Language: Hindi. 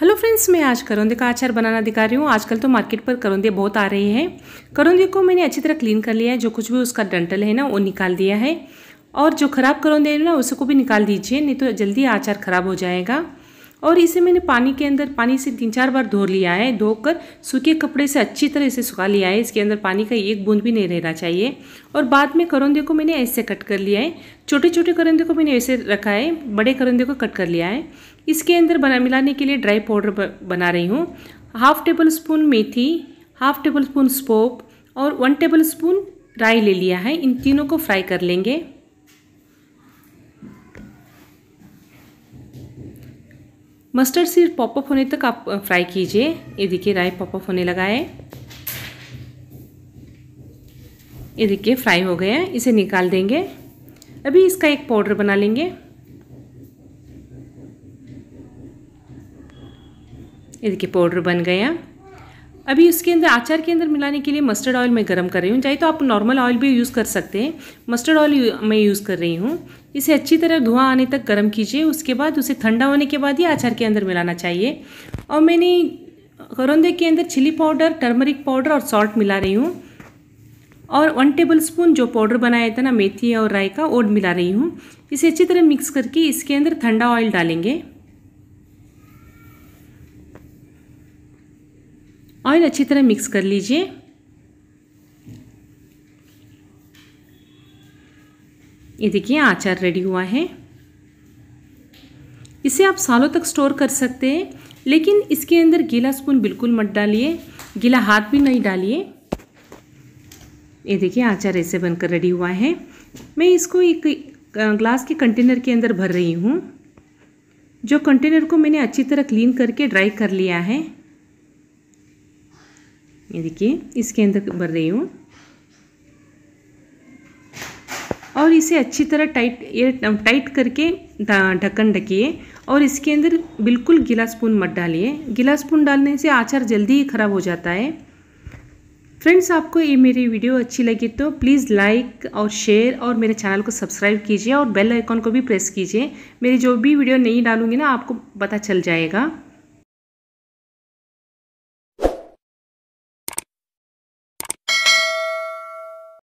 हेलो फ्रेंड्स मैं आज करौंदे का अचार बनाना दिखा रही हूँ आजकल तो मार्केट पर करौंदे बहुत आ रहे हैं करौंदे को मैंने अच्छी तरह क्लीन कर लिया है जो कुछ भी उसका डंटल है ना वो निकाल दिया है और जो ख़राब करौंदे है ना उसको भी निकाल दीजिए नहीं तो जल्दी अचार ख़राब हो जाएगा और इसे मैंने पानी के अंदर पानी से तीन चार बार धो लिया है धोकर सूखे कपड़े से अच्छी तरह इसे सुखा लिया है इसके अंदर पानी का एक बूंद भी नहीं रहना चाहिए और बाद में करौंदे को मैंने ऐसे कट कर लिया है छोटे छोटे करौंदे को मैंने ऐसे रखा है बड़े करौंदे को कट कर लिया है इसके अंदर बना मिलाने के लिए ड्राई पाउडर बना रही हूँ हाफ टेबल स्पून मेथी हाफ टेबल स्पून स्पोप और वन टेबल स्पून राई ले लिया है इन तीनों को फ्राई कर लेंगे मस्टर्ड सीड पॉपअप होने तक आप फ्राई कीजिए ये देखिए राई पॉपअप होने लगा है ये देखिए फ्राई हो गया इसे निकाल देंगे अभी इसका एक पाउडर बना लेंगे ये देखिए पाउडर बन गया अभी उसके अंदर आचार के अंदर मिलाने के लिए मस्टर्ड ऑयल मैं गर्म कर रही हूँ चाहे तो आप नॉर्मल ऑयल भी यूज़ कर सकते हैं मस्टर्ड ऑयल मैं यूज़ कर रही हूँ इसे अच्छी तरह धुआं आने तक गर्म कीजिए उसके बाद उसे ठंडा होने के बाद ही आचार के अंदर मिलाना चाहिए और मैंने करौंदे के अंदर चिली पाउडर टर्मरिक पाउडर और सॉल्ट मिला रही हूँ और वन टेबल स्पून जो पाउडर बनाया था ना मेथी और राय का ओड मिला रही हूँ इसे अच्छी तरह मिक्स करके इसके अंदर ठंडा ऑयल डालेंगे ऑयल अच्छी तरह मिक्स कर लीजिए ये देखिए आचार रेडी हुआ है इसे आप सालों तक स्टोर कर सकते हैं लेकिन इसके अंदर गीला स्पून बिल्कुल मत डालिए गीला हाथ भी नहीं डालिए ये देखिए आचार ऐसे बनकर रेडी हुआ है मैं इसको एक ग्लास के कंटेनर के अंदर भर रही हूँ जो कंटेनर को मैंने अच्छी तरह क्लीन करके ड्राई कर लिया है ये देखिए इसके अंदर भर रही हूँ और इसे अच्छी तरह टाइट ये टाइट करके ढक्कन ढकिए और इसके अंदर बिल्कुल गिला स्पून मत डालिए गिला स्पून डालने से आचार जल्दी ही ख़राब हो जाता है फ्रेंड्स आपको ये मेरी वीडियो अच्छी लगी तो प्लीज़ लाइक और शेयर और मेरे चैनल को सब्सक्राइब कीजिए और बेल आइकॉन को भी प्रेस कीजिए मेरी जो भी वीडियो नहीं डालूंगी ना आपको पता चल जाएगा